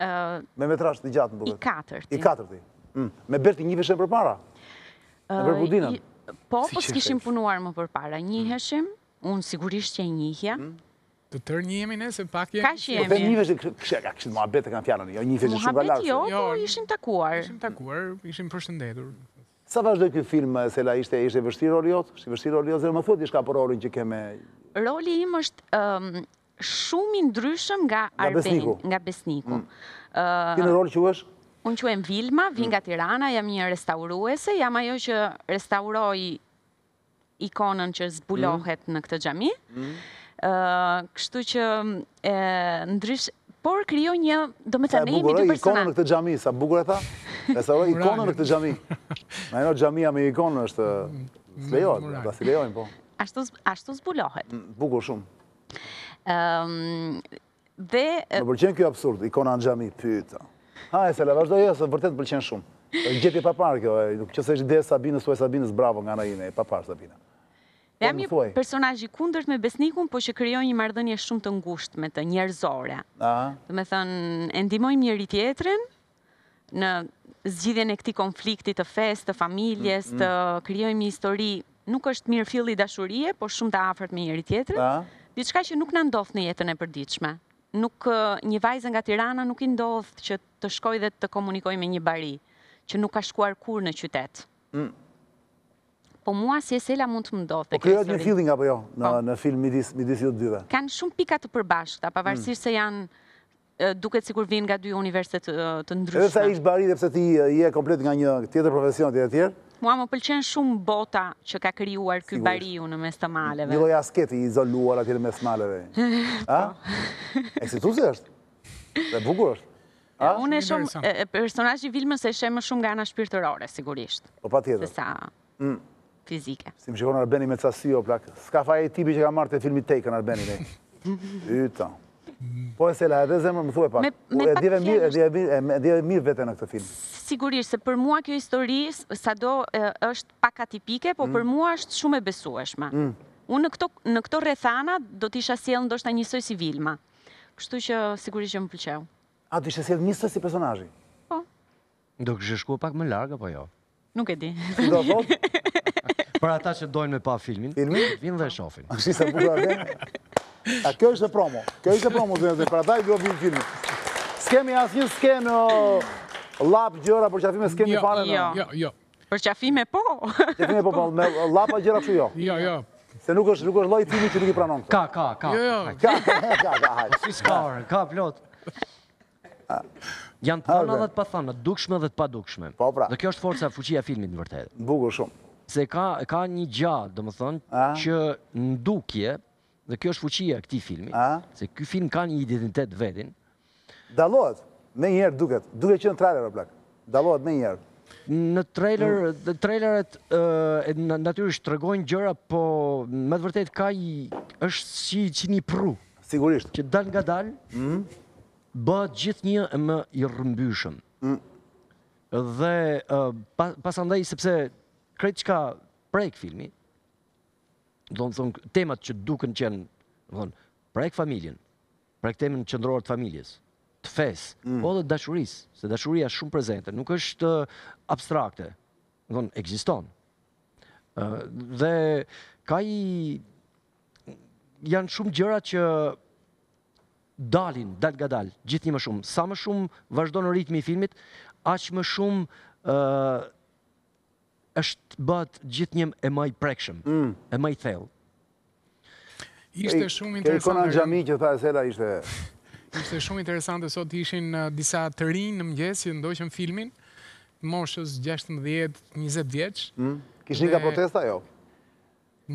Me metrash të gjatë, më duke. I katërti. I katërti. Mm. Me berti një vishën për para? Në për budinën? Po, po s'kishim punuar më për para. Një heshim, mm. unë sigurisht që e një hja. Mm. Të tërë një jemi në, se pak jemi. Ka që po, jemi. Po, për një veshë, kështë e ka kështë më abete kanë fjarën, jo, një veshë shumë ka lasë. Jo, po, ishim takuar. Ishim takuar, ishim përshëndetur. Sa vazhdoj këtë film, se la ishte ishte vështirë orë jotë? Shë vështirë orë jotë, zërë më thotë, ishka për orën që keme... Roli im është shumë i ndryshëm nga Arbeni, nga Besniku. Ti mm. në rol që është? Unë që e Vilma, vinë nga mm. Tirana, jam një restauruese, jam ajo që restauroj ikonën që zbulohet mm. në këtë gjami. Kështu që ndryshë, por kryo një, do me të nejemi dy personat. Bukuroj ikonën në këtë gjami, sa bukur e tha? [LAUGHS] Restauroj ikonën në këtë gjami. [LAUGHS] Në ajo gjamia me ikonën është lejojnë, da si lejojnë po. Ashtu zbulohet. Bukur shumë. Ehm, dhe... Më përqenë kjo absurd, ikona në gjami, pyta. Ha, se le vazhdoj, e jo, se vërtet përqenë shumë. gjeti papar kjo, nuk që se ishtë dhe Sabinës, suaj Sabinës, bravo nga na jine, papar Sabina. Dhe po jam një personaj kundërt me besnikun, po që kryoj një mardënje shumë të ngusht me të njerëzore. Dhe me thënë, e ndimojmë njëri tjetërin në zgjidhjen e këti konflikti të fest, të familjes, mm, mm. të kryojmë një histori, nuk është mirë fillit dashurie, po shumë të afert me njëri tjetërin, diçka që nuk na ndodh në jetën e përditshme. Nuk një vajzë nga Tirana nuk i ndodh që të shkojë dhe të komunikojë me një bari që nuk ka shkuar kur në qytet. Mm. Po mua si Esela mund të më ndodhte. Po krijohet një feeling apo jo në po. në film midis midis dyve. Kan shumë pika të përbashkëta, pavarësisht mm. se janë duket sikur vin nga dy universitet të, ndryshme. Edhe sa ish bari dhe pse ti je komplet nga një tjetër profesion tjetër tjetër. Mua më pëlqen shumë bota që ka kryuar këj bariu në mes të maleve. Një loja s'keti i izoluar atyre mes maleve. maleve. [LAUGHS] A? tu se është? Dhe bukur është? Unë e shumë, personaj i filmës e shemë shumë gana shpirtërore, sigurisht. O pa tjetër? sa mm. fizike. Si më shikonë Arbeni me të sasio, plak. Ska fa e tipi që ka marrë të filmit tejkën Arbeni, ne. [LAUGHS] Yta. Po e sela, edhe zemë më thuaj pak. E dhjeve mirë vete në këtë film. Sigurisht, se për mua kjo histori, sa do është pak atipike, po mm. për mua është shumë e besueshme. Mm. Unë në këto rethana, do t'isha sjellë ndoshta njësoj si Vilma. Kështu që sigurisht që më pëlqeu. A, do t'isha sjellë njësoj si personajë? Po. Do kështë shku pak më larga, po jo? Nuk e di. Do t'ho? Për ata që dojnë me pa filmin, vinë dhe shofin. A, shi A kjo është e promo. Kjo është e promo, zënë zënë, pra taj do vim filmin. S'kemi asë një s'kemi lap gjëra për po qafime s'kemi jo, fare jo, në... Jo, jo, jo. Për qafime po. Qafime po, po me lapa gjëra që jo. Jo, jo. Se nuk është, nuk është loj filmin që nuk i pranon. Ka, ka, ka. Jo, jo. Ka, ka, ka, ka. Si s'kare, ka, plot. Janë përna dhe të pathana, dukshme dhe të padukshme. Po, pra. Dhe kjo është forca fuqia filmit në vërtet. Bukur shumë. Se ka një gjatë, dhe më thënë, që në dukje, dhe kjo është fuqia këti filmi, se kjo film ka një identitet vetin. Dalot, me njerë duket, duke që në trailer e plak, dalot me njerë. Në trailer, dhe traileret natyrisht të regojnë gjëra, po me të vërtet ka i është si që një pru. Sigurisht. Që dal nga dal, mm. bëhet gjithë një e më i rëmbyshëm. Mm. Dhe pasandaj, sepse krejt që ka prejk filmi, do në thonë, temat që duken që në, do në, prajk familjen, prajk temën qëndrorët familjes, të fes, mm. po dhe dashuris, se dashuria është shumë prezente, nuk është uh, abstrakte, do në, egziston. Uh, dhe ka i, janë shumë gjëra që dalin, dalë nga dalë, gjithë një më shumë. Sa më shumë vazhdo në ritmi i filmit, aqë më shumë uh, është bët gjithë njëm e maj prekshëm, mm. e maj thellë. Ishte shumë interesantë... Kërë gjami që tha e ishte... [LAUGHS] Ishte shumë interesantë, sot ishin uh, disa të rinë në mgjes, që ndoqëm filmin, moshës 16-20 vjeqë. Kishin nga protesta, jo?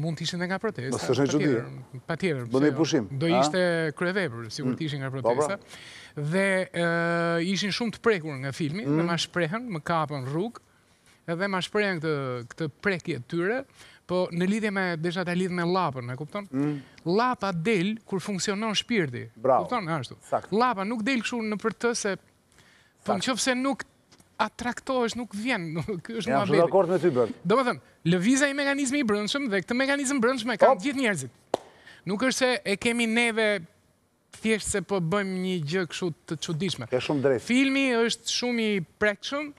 Mund t'ishtë nga protesta. Së Pa tjetër. Do një jo? pushim. Do ishte krevepër, si kur t'ishtë nga mm. protesta. Po, pra. Dhe uh, ishin shumë të prekur nga filmi, në mm. ma shprehen, më kapën rrugë, edhe ma shprejnë këtë, këtë prekje të tyre, po në lidhje me, desha e lidhje me lapën, e kupton? Mm. Lapa del kur funksionon shpirti. Bravo. Kupton? Ashtu. Sakt. Lapa nuk del kështu në për të se, po në qëfë se nuk atraktohesh, nuk vjen, [LAUGHS] nuk është më abeli. Ja, shumë akord me ty bërë. Do më thënë, lëviza i mekanizmi i brëndshëm dhe këtë mekanizm brëndshëm e ka të gjithë njerëzit. Nuk është se e kemi neve thjesht se po bëjmë një gjë kështu të çuditshme. Ke shumë drejt. Filmi është shumë i prekshëm,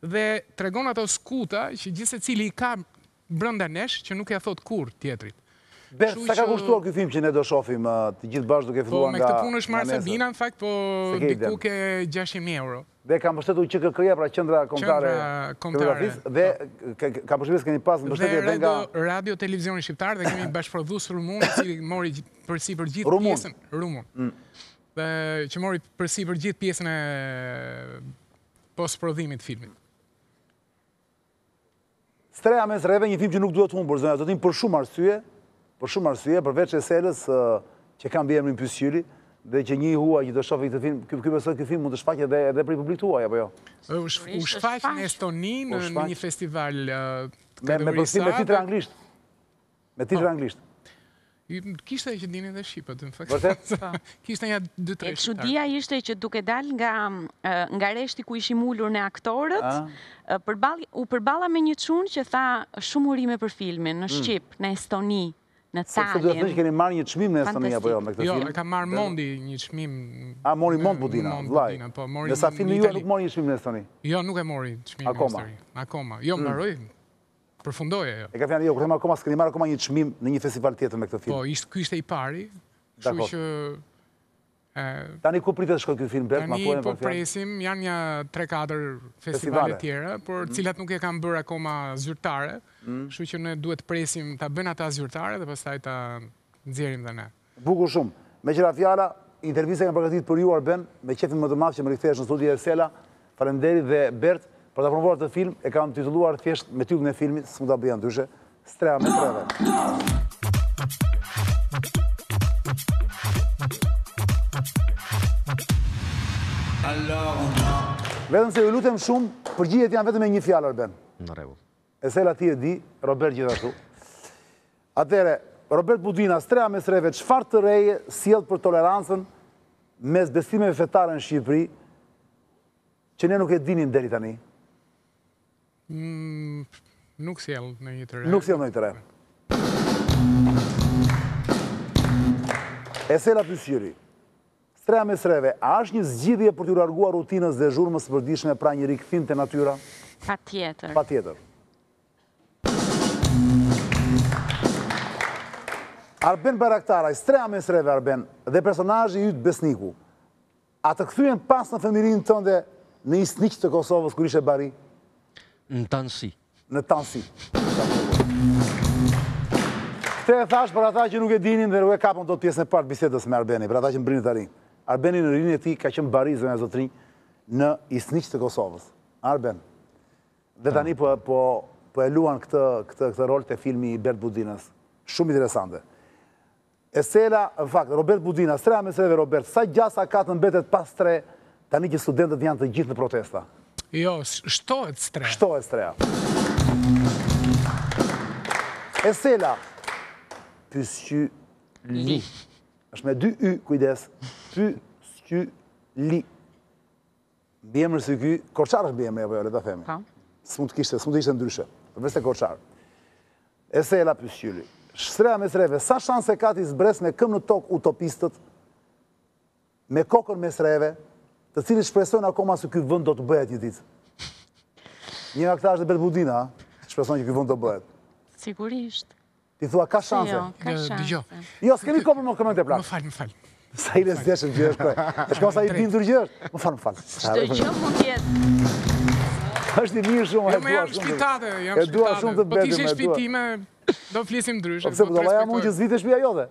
dhe tregon ato skuta që gjithse cili i ka brënda nesh që nuk e a thot kur tjetrit. Bes, sa ka kushtuar këtë film që ne do shofim uh, të gjithë bashkë duke fillua nga... Po, me këtë punë është marë se bina, në fakt, po diku ke 6.000 euro. Dhe kam pështetu që këkëria pra qëndra komptare... Qëndra komptare. Dhe kam pështetu një pas në pështetje dhe nga... Dhe radio, televizion i shqiptarë dhe kemi [COUGHS] bashkëprodhus rumun, që mori përsi për gjithë pjesën... Rumun. Mm. Që mori përsi për gjithë pjesën e postprodhimit filmit. Streja me zreve, një film që nuk duhet të humbur, zonja, do t'im për shumë arsye, për shumë arsye, për veç e selës që kam bëjem në pysyri, dhe që një hua që të shofi këtë film, këtë besoj këtë film mund të shfaqe edhe për i publik të hua, apo jo? U shfaqe në Estoni në një festival të këtë përstim me titre anglisht. Me titre po. anglisht. Kishtë e që dini dhe Shqipët, në më fëkështë. [LAUGHS] Kishte e nga 2-3 shqiptarë. E qëtia ishte që duke dal nga reshti ku ishim ullur në aktorët, ah. u përbala me një qunë që tha shumë urime për filmin, në mm. Shqipë, në Estoni, në Talin. Se të duhet të që keni marrë një qmim në Estoni, apo jo, me këtë jo, film? Jo, e ka marrë mondi një qmim. A, ah, mori mond budina, vlaj. Në po, sa ju ju nuk mori një qmim në Estoni? Jo, nuk e mori qmim në Estoni. Akoma. Jo, më mm. Përfundoje, jo. E ka fjanë, jo, kërëma koma, s'këni marrë koma një qëmim në një festival tjetër me këtë film. Po, ishtë kështë e i pari, shu që... Tani ku pritë të shkoj këtë film, bret, ma pojnë për fjanë. Tani, po presim, janë një 3-4 festivalet tjera, por mhm. cilat nuk e kam bërë akoma zyrtare, mhm. shu që ne duhet presim të bënë ata zyrtare dhe pas taj të nëzirim dhe ne. Bukur shumë, me qëra fjala, intervjisa e kam përgatit për ju, Arben, me qëfin më të mafë që më rikëthesh në studi e Sela, falenderi dhe Bert, Për të promovuar të film, e kam tituluar thjesht me tyllën e filmit, së më da bëjan ndyshe, Strea me Treve. Vedëm se ju lutem shumë, përgjithet janë vetëm e një fjallar, Ben. Në regu. E se la ti e di, Robert gjitha shu. Atere, Robert Budvina, Strea me Treve, që farë të reje s'jelë për tolerancën mes besimeve fetare në Shqipëri, që ne nuk e dinin deri tani, Mm, nuk s'jel në një të Nuk s'jel në një të re. Esela Pysyri, strea me sreve, a është një zgjidhje për të largua rutinës dhe zhurë më së përdishme pra një rikëfin të natyra? Pa tjetër. Pa tjetër. Arben Baraktaraj, strea me sreve, Arben, dhe personajë i jytë Besniku, a të këthujen pas në femirin tënde në isnik të Kosovës kër ishe bari? Pa tjetër. Në tansi. Në tansi. Këte e thash për ata që nuk e dinin dhe nuk e kapën do të pjesën e partë bisedës me Arbeni, për ata që më brinit të arin. Arbeni në rinë e ti ka qëmë barizë me e në isniq të Kosovës. Arben. Dhe tani po, po, po e luan këtë rol të filmi i Bert Budinës. Shumë interesante. E sela, në fakt, Robert Budinas, tre amesedeve Robert, sa gjasa katë në betet pas tre, tani që studentët janë të gjithë në protesta. Jo, shtohet streja. Shtohet streja. E sela, pysqy li. është me dy y, kujdes. Pysqy li. Bjemër së kjy, korqarë është bjemër, e për jo, le po. të themi. Së mund të kishtë, së mund të ishtë ndryshe. Përvesë të korqarë. E sela, li. Shtreja me sreve, sa shanse ka ti zbres me këm në tokë utopistët, me kokën me sreve, të cilë shpresojnë akoma se kjo vënd do të bëhet një ditë? Njëra këta është dhe Bert Budina, shpresojnë që kjo vënd do bëhet. Sigurisht. Ti thua, ka jo, shanse. Jo, jo, s'kemi kopë më këmën të prakë? Më falë, më falë. Sa i lesë djeshën gjithë kërë. Po. [LAUGHS] E shkëmë sa i bimë dërgjë Më falë, më falë. e dua shumë të bedim, i mirë shumë jo, të bedim, e dua shumë po e dua shumë të bedim, e dua shumë shumë të bedim, e dua shumë të bedim, e dua të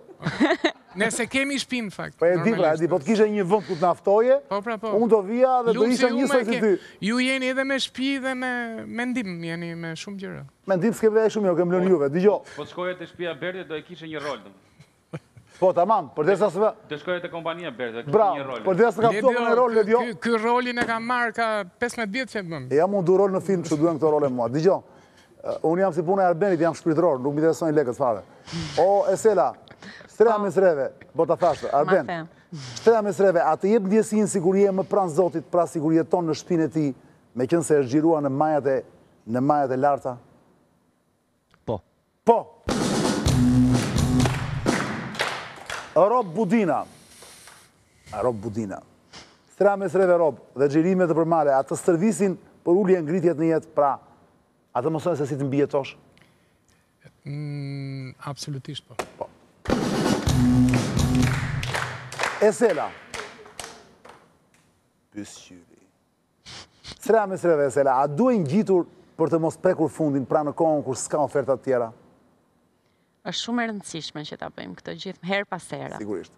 Nëse kemi shpin, fakt. Po e di, po e di, po të kishe një vënd ku të naftoje, po, pra, po, unë do vija dhe do isha një sojtë ty. Ju jeni edhe me shpi dhe me mendim, jeni me shumë gjërë. Mendim s'ke vëdhe shumë, jo, kemë lënë po, juve, di Po të shkoje të shpia Berdi, do e kishe një rol, dëmë. Po, të aman, për desa së... Të shkoje të kompania Berdi, do një rol. Bra, për desa së ka pëtuam në rol, dhe djo. Ky rolin e ka marrë ka 15 vjetë që bëmë. Ja mu du rol në film që duhem këto role mua, di uh, Unë jam si puna e Arbenit, jam shpirtëror, nuk mi të lekët fare. O, Esela, Shtreja me sreve, bo po të thashtë, Arben, shtreja me sreve, atë jetë në djesin sigurie më pranë zotit, pra sigurie tonë në shpinë e ti, me kënë se është gjirua në majat e, në majat e larta? Po. Po. Rob Budina. Rob Budina. Shtreja me sreve, Rob, dhe gjirime të përmale, atë stërvisin për ullje ngritjet në jetë, pra, atë mësojnë se si të mbjetosh? Mm, absolutisht, po. Po. E sela. Pysë qyri. Sreja me sreve e sela, a duhe në gjitur për të mos prekur fundin pra në kohën kur s'ka oferta tjera? është shumë e rëndësishme që ta bëjmë këtë gjithë herë pas herë. Sigurisht.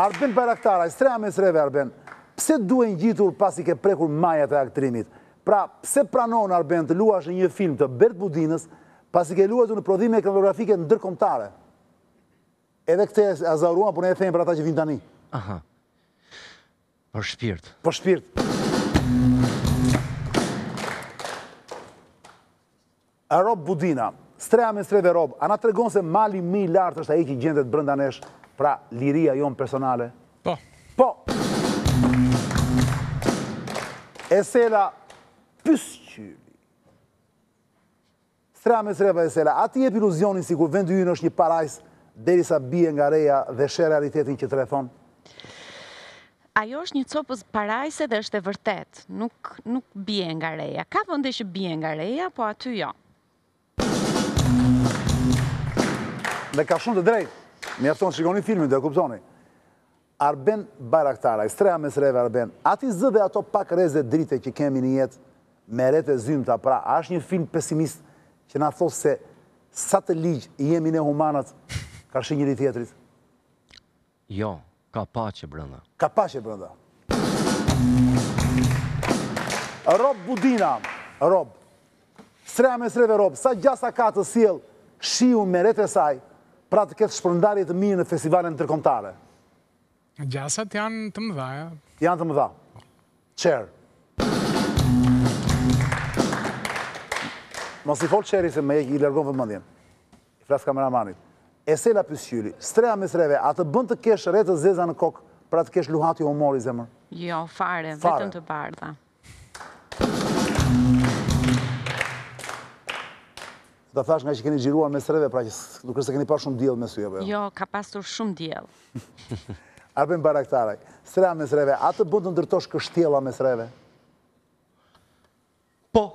Arben Bajraktaraj, sreja me sreve, Arben, pse duhe në gjitur pas i ke prekur majat e aktrimit? Pra, pse pranon Arben, të luash një film të Bert Budinës pas i ke luatu në prodhime e kronografike në dërkomtare? edhe këte azauruan, por ne e thejmë për ata që vinë tani. Aha. Për shpirt. Për shpirt. Rob Budina, streja me streve Rob, a na të regon se mali mi lartë është a i ki gjendet brëndanesh, nesh, pra liria jonë personale? Po. Po. Esela, pysqyri. Streja me streve Esela, ati e për iluzionin si ku vendu ju në është një parajsë deri sa bie nga reja dhe shërë realitetin që të rethonë? Ajo është një copës parajse dhe është e vërtet, nuk bie nga reja. Ka vënde që bie nga reja, po aty jo. Dhe ka shumë të drejt, mi afton të shikoni filmin dhe kuptoni. Arben Baraktaraj, streha streja me sreve Arben, ati zë dhe ato pak reze drite që kemi një jetë me rete zymë të apra, a është një film pesimist që na thosë se sa të ligjë jemi ne humanët Ka shi njëri tjetërit? Jo, ka pache brënda. Ka pache brënda. Rob Budina, Rob, sreja me sreve Rob, sa gjasa ka të siel shiu me rete saj pra të këtë shpërndarit të mirë në festivalin tërkomtare? Gjasat janë të mëdha, ja. Janë të mëdha. Qerë. Mos i folë qeri se me e i lërgohë vëmëndjen. I flasë kameramanit e se la pësjulli, streja me sreve, a të bënd të kesh të zeza në kokë, pra të kesh luhati o mori zemër? Jo, fare, vetëm të bardha. Dhe thash nga që keni gjiruar me sreve, pra që është të keni pa shumë djelë me suja, jo? jo, ka pasur shumë djelë. [LAUGHS] Arpen Baraktaraj, strea me sreve, a të bënd të ndërtosh kështjela me sreve? Po.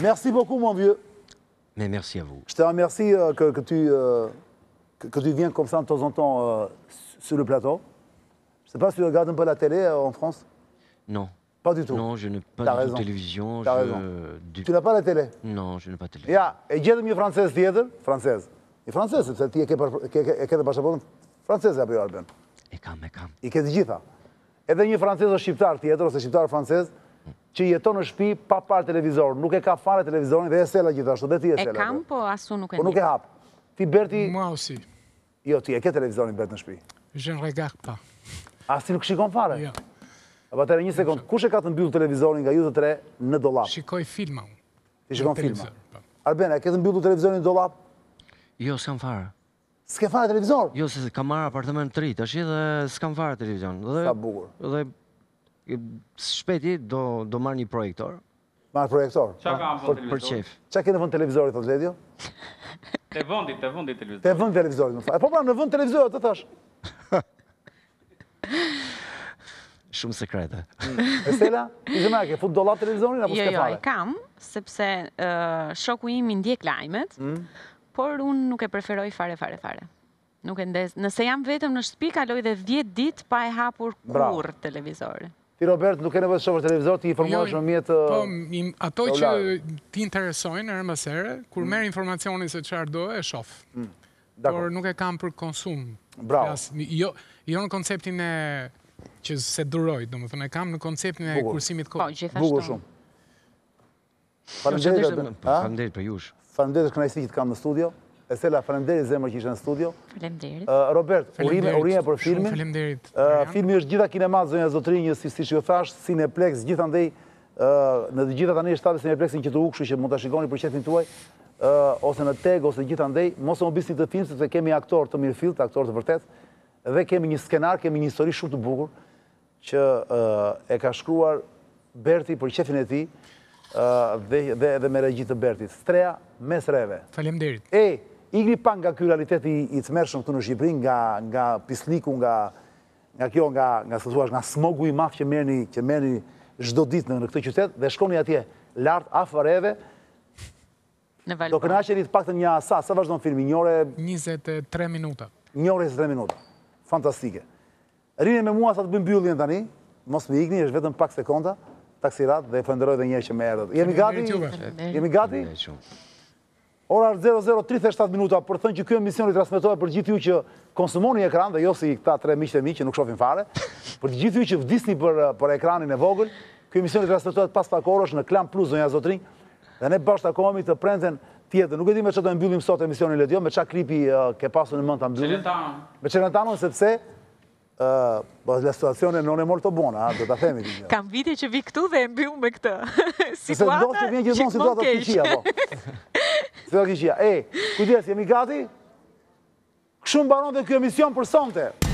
Merci beaucoup, mon vieux. Mais merci à vous. Je te remercie euh, que, tu, euh, que, tu viens comme ça de temps en temps euh, sur le plateau. Je ne sais pas si tu regardes un peu la télé euh, en France Non. Pas du tout. Non, je n'ai pas de télévision. Tu n'as pas la télé Non, je n'ai pas de télé. Ja, e gjedhëm një francez tjetër, francez. Një francez, sepse ti e ke, ke, ke, c'est pasaportën et apo Et alban? E kam, e kam. I ke të gjitha. Edhe një francez shqiptar që jeton në shpi pa par televizor, nuk e ka fare televizorin dhe e sela gjithashtu, dhe ti e sela. E kam, po asu nuk e një. Po nuk e hapë. Ti berti... Ma si. Jo, ti e ke televizorin bet në shpi. Zhen regak pa. Po. si nuk shikon fare? Jo. Aba tere një sekundë, kush e ka të mbyllu televizorin nga ju dhe tre në dolap? Shikoj filma unë. Ti shikon filma? Po. Arbena, e ke të mbyllu televizorin në dolap? Jo, s'kam fare. S'ke fare televizor? Jo, s'kam marë apartement 3, t'ashtë dhe s'kam fare televizion. S'ka Dhe shpeti do, do marrë një projektor. Marrë projektor? Çka ka më televizor? Për Qa ke në vënd televizorit, thot Ledio? [LAUGHS] Te vëndi, te vëndi televizorit. Te vëndi televizorit, më po pra, në vënd televizor të thash. [LAUGHS] Shumë sekrete. Mm. Estela, i zëmë fut dollat televizorin, apo jo, s'ke jo, fare? Jo, jo, i kam, sepse shoku im i ndjek lajmet, mm. por unë nuk e preferoj fare, fare, fare. Nuk e ndes. Nëse jam vetëm në shtëpi, kaloj dhe 10 ditë pa e hapur kur Bra. televizorin. Ti Robert, nuk e nevojë shofër televizor, ti informuar shumë jo, mjetë po, uh, të Po, Ato që ti interesojnë, në rëmësere, kur mm. merë informacionin se qërë do, e shofë. Mm. Por nuk e kam për konsum. Bravo. Jo, jo në konceptin e që se durojt, do më thënë, e kam në konceptin e kursimit kohë. Po, gjithashtu. Bugur shumë. Falemderit për jush. Falemderit për i që të kam në studio. Estela, falemderi zemër që ishë në studio. Robert, urime për filmin. Filmi është gjitha kinemat, zonja zotri, një si që thash, Cineplex, gjitha ndej, në gjitha të një shtatë Cineplexin që të ukshu që mund të shikoni për qëtën të uaj, ose në teg, ose gjitha ndej, mos e më të film, se të kemi aktor të mirë të aktor të vërtet, dhe kemi një skenar, kemi një histori shumë të bukur, që e ka shkruar Berti për qëtën e dhe me regjitë të Bertit. Streja, mes reve. Falem derit. Ej! Igri pa nga kjo realiteti i të mershëm këtu në Shqipërin, nga pisliku, nga kjo, nga së zhuash, nga smogu i mafë që meni zhdo ditë në këtë qytetë, dhe shkoni atje lartë, afëvareve, do këna që të pak të një asa, sa vazhdo në filmi, një ore... 23 minuta. Një ore 23 minuta. Fantastike. Rinë me mua sa të bëjmë bjullin tani, mos me igni, është vetëm pak sekonda, taksirat dhe e fënderoj dhe një që me erdët. Jemi gati? Jemi gati? Ora 00.37 minuta për thënë që kjo emisioni transmitohet për gjithë ju që konsumoni ekran dhe jo si këta tre miqët e mi që nuk shofin fare, për gjithë ju që vdisni për ekranin e vogël, kjo emisioni transmitohet pas pak orosh në Klam Plus, zonja Zotrin, dhe ne bashkë të komi të prendhen tjetër. Nuk e di me që të mbyllim sot emisionin letë ledion, jo, me qa kripi ke pasu në mënd të mbyllim. Qelën tanon. Me qelën tanon, sepse le po, situacione në në mërë të do të themi. Jo. Kam vite që vi këtu dhe e me këta situata, që më po kejshë. Po. [LAUGHS] Fërë kishia, e, kujtjes, jemi gati? Këshumë baron dhe kjo emision për sonte.